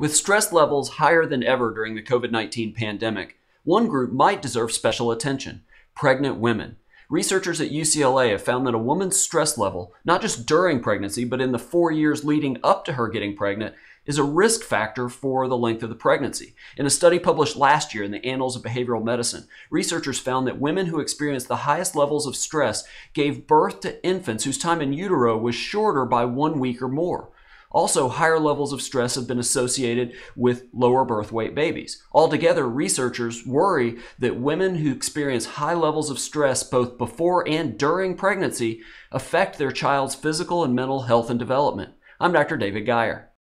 With stress levels higher than ever during the COVID 19 pandemic, one group might deserve special attention pregnant women. Researchers at UCLA have found that a woman's stress level, not just during pregnancy, but in the four years leading up to her getting pregnant, is a risk factor for the length of the pregnancy. In a study published last year in the Annals of Behavioral Medicine, researchers found that women who experienced the highest levels of stress gave birth to infants whose time in utero was shorter by one week or more. Also, higher levels of stress have been associated with lower birth weight babies. Altogether, researchers worry that women who experience high levels of stress both before and during pregnancy affect their child's physical and mental health and development. I'm Dr. David Geyer.